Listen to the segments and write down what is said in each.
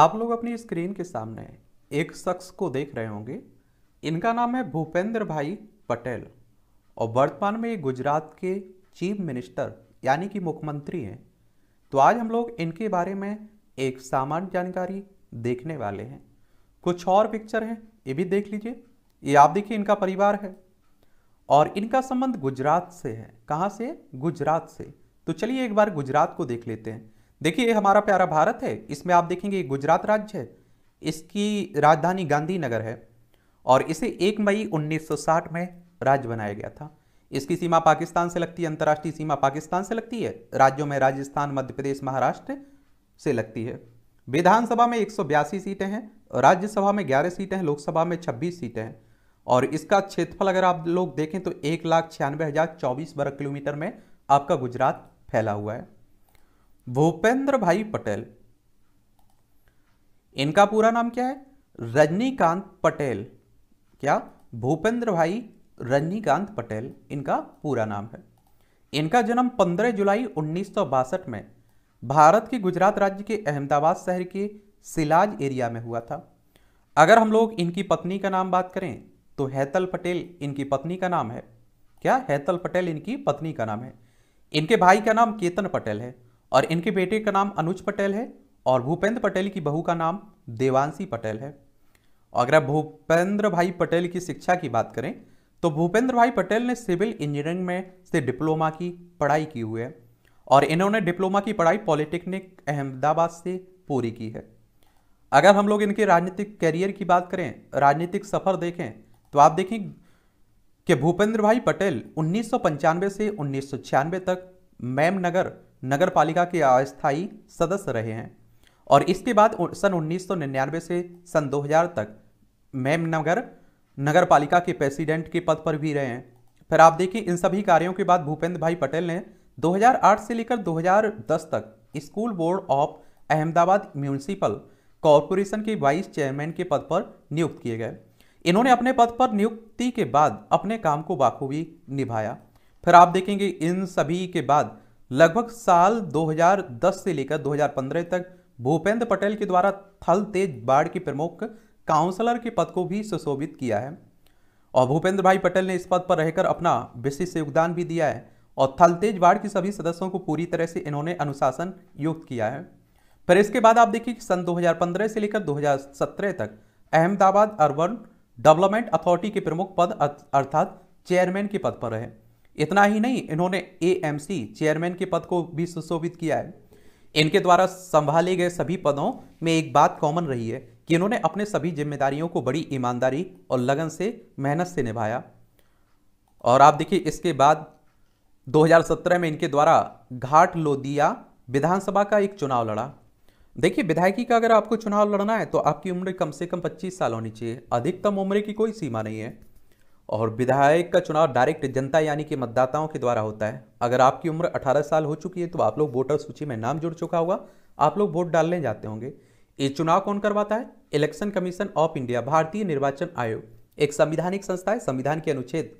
आप लोग अपनी स्क्रीन के सामने एक शख्स को देख रहे होंगे इनका नाम है भूपेंद्र भाई पटेल और वर्तमान में ये गुजरात के चीफ मिनिस्टर यानी कि मुख्यमंत्री हैं तो आज हम लोग इनके बारे में एक सामान्य जानकारी देखने वाले हैं कुछ और पिक्चर हैं ये भी देख लीजिए ये आप देखिए इनका परिवार है और इनका संबंध गुजरात से है कहाँ से गुजरात से तो चलिए एक बार गुजरात को देख लेते हैं देखिए हमारा प्यारा भारत है इसमें आप देखेंगे गुजरात राज्य है इसकी राजधानी गांधीनगर है और इसे 1 मई 1960 में राज्य बनाया गया था इसकी सीमा पाकिस्तान से लगती है अंतर्राष्ट्रीय सीमा पाकिस्तान से लगती है राज्यों में राजस्थान मध्य प्रदेश महाराष्ट्र से लगती है विधानसभा में एक सीटें हैं राज्यसभा में ग्यारह सीटें हैं लोकसभा में छब्बीस सीटें हैं और इसका क्षेत्रफल अगर आप लोग देखें तो एक लाख छियानवे हज़ार चौबीस वर्ग किलोमीटर में आपका गुजरात फैला हुआ है भूपेंद्र भाई पटेल इनका पूरा नाम क्या है रजनीकांत पटेल क्या भूपेंद्र भाई रजनीकांत पटेल इनका पूरा नाम है इनका जन्म 15 जुलाई उन्नीस में भारत के गुजरात राज्य के अहमदाबाद शहर के सिलाज एरिया में हुआ था अगर हम लोग इनकी पत्नी का नाम बात करें तो हैतल पटेल इनकी पत्नी का नाम है क्या हैतल पटेल इनकी पत्नी का नाम है इनके भाई का नाम केतन पटेल है और इनके बेटे का नाम अनुज पटेल है और भूपेंद्र पटेल की बहू का नाम देवांशी पटेल है अगर अगर भूपेंद्र भाई पटेल की शिक्षा की बात करें तो भूपेंद्र भाई पटेल ने सिविल इंजीनियरिंग में से डिप्लोमा की पढ़ाई की हुई है और इन्होंने डिप्लोमा की पढ़ाई पॉलिटेक्निक अहमदाबाद से पूरी की है अगर हम लोग इनके राजनीतिक करियर की बात करें राजनीतिक सफ़र देखें तो आप देखें कि भूपेंद्र भाई पटेल उन्नीस से उन्नीस तक नगर नगर पालिका के अस्थायी सदस्य रहे हैं और इसके बाद सन उन्नीस से सन 2000 तक मेमनगर नगर पालिका के प्रेसिडेंट के पद पर भी रहे हैं फिर आप देखिए इन सभी कार्यों के बाद भूपेंद्र भाई पटेल ने 2008 से लेकर 2010 तक school board of Ahmedabad municipal corporation के वाइस चेयरमैन के पद पर नियुक्त किए गए इन्होंने अपने पद पर नियुक्ति के बाद अपने काम को बाखूबी निभाया फिर आप देखेंगे इन सभी के बाद लगभग साल 2010 से लेकर 2015 तक भूपेंद्र पटेल के द्वारा थल तेज बाढ़ के प्रमुख काउंसलर के पद को भी सुशोभित किया है और भूपेंद्र भाई पटेल ने इस पद पर रहकर अपना विशिष्ट योगदान भी दिया है और थलतेज बाढ़ के सभी सदस्यों को पूरी तरह से इन्होंने अनुशासन युक्त किया है फिर इसके बाद आप देखिए कि सन 2015 से लेकर 2017 तक अहमदाबाद अर्बन डेवलपमेंट अथॉरिटी के प्रमुख पद अर्थात चेयरमैन के पद पर रहे इतना ही नहीं इन्होंने एएमसी चेयरमैन के पद को भी सुशोभित किया है इनके द्वारा संभाले गए सभी पदों में एक बात कॉमन रही है कि इन्होंने अपने सभी जिम्मेदारियों को बड़ी ईमानदारी और लगन से मेहनत से निभाया और आप देखिए इसके बाद 2017 में इनके द्वारा घाट लोदिया विधानसभा का एक चुनाव लड़ा देखिए विधायकी का अगर आपको चुनाव लड़ना है तो आपकी उम्र कम से कम 25 साल होनी चाहिए अधिकतम उम्र की कोई सीमा नहीं है और विधायक का चुनाव डायरेक्ट जनता यानी कि मतदाताओं के द्वारा होता है अगर आपकी उम्र 18 साल हो चुकी है तो आप लोग वोटर सूची में नाम जुड़ चुका होगा आप लोग वोट डालने जाते होंगे ये चुनाव कौन करवाता है इलेक्शन कमीशन ऑफ इंडिया भारतीय निर्वाचन आयोग एक संविधानिक संस्था है संविधान के अनुच्छेद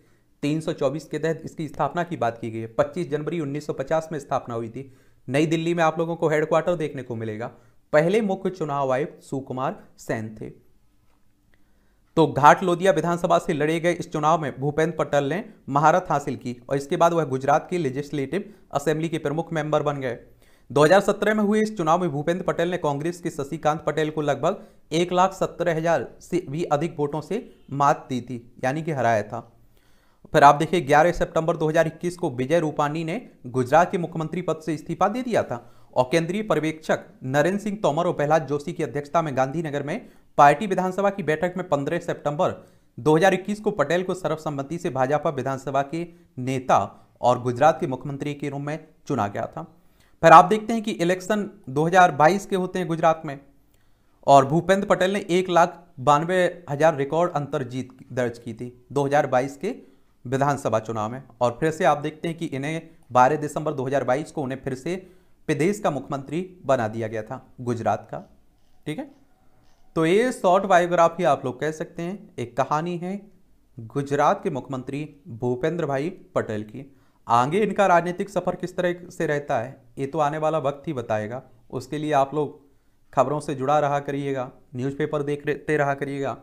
324 के तहत इसकी स्थापना की बात की गई है 25 जनवरी 1950 में स्थापना हुई थी नई दिल्ली में आप लोगों को हेडक्वार्टर देखने को मिलेगा पहले मुख्य चुनाव आयुक्त सुकुमार सैन थे तो घाट लोदिया विधानसभा से लड़े गए इस चुनाव में भूपेंद्र पटेल ने महारत हासिल की और इसके बाद वह गुजरात की लेजिस्लेटिव असेंबली के प्रमुख मेंबर बन गए 2017 में हुए इस चुनाव में भूपेंद्र पटेल ने कांग्रेस के शशिकांत पटेल को लगभग एक लाख सत्तर हजार से भी अधिक वोटों से मात दी थी यानी कि हराया था फिर आप देखिए 11 सितंबर 2021 को विजय रूपानी ने गुजरात के मुख्यमंत्री पद से इस्तीफा दे दिया था और केंद्रीय पर्यवेक्षक नरेंद्र सिंह तोमर और प्रहलाद जोशी की अध्यक्षता में गांधीनगर में पार्टी विधानसभा की बैठक में 15 सितंबर 2021 को पटेल को सर्वसम्मति से भाजपा विधानसभा के नेता और गुजरात के मुख्यमंत्री के रूप में चुना गया था फिर आप देखते हैं कि इलेक्शन 2022 के होते हैं गुजरात में और भूपेंद्र पटेल ने एक लाख बानवे हजार रिकॉर्ड अंतर जीत दर्ज की थी 2022 के विधानसभा चुनाव में और फिर से आप देखते हैं कि इन्हें 12 दिसंबर 2022 को उन्हें फिर से प्रदेश का मुख्यमंत्री बना दिया गया था गुजरात का ठीक है तो ये शॉर्ट बायोग्राफी आप लोग कह सकते हैं एक कहानी है गुजरात के मुख्यमंत्री भूपेंद्र भाई पटेल की आगे इनका राजनीतिक सफ़र किस तरह से रहता है ये तो आने वाला वक्त ही बताएगा उसके लिए आप लोग खबरों से जुड़ा रहा करिएगा न्यूज़पेपर देखते रहा करिएगा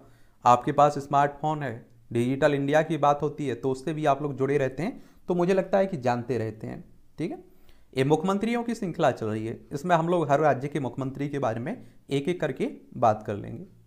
आपके पास स्मार्टफोन है डिजिटल इंडिया की बात होती है तो उससे भी आप लोग जुड़े रहते हैं तो मुझे लगता है कि जानते रहते हैं ठीक है ये मुख्यमंत्रियों की श्रृंखला चल रही है इसमें हम लोग हर राज्य के मुख्यमंत्री के बारे में एक एक करके बात कर लेंगे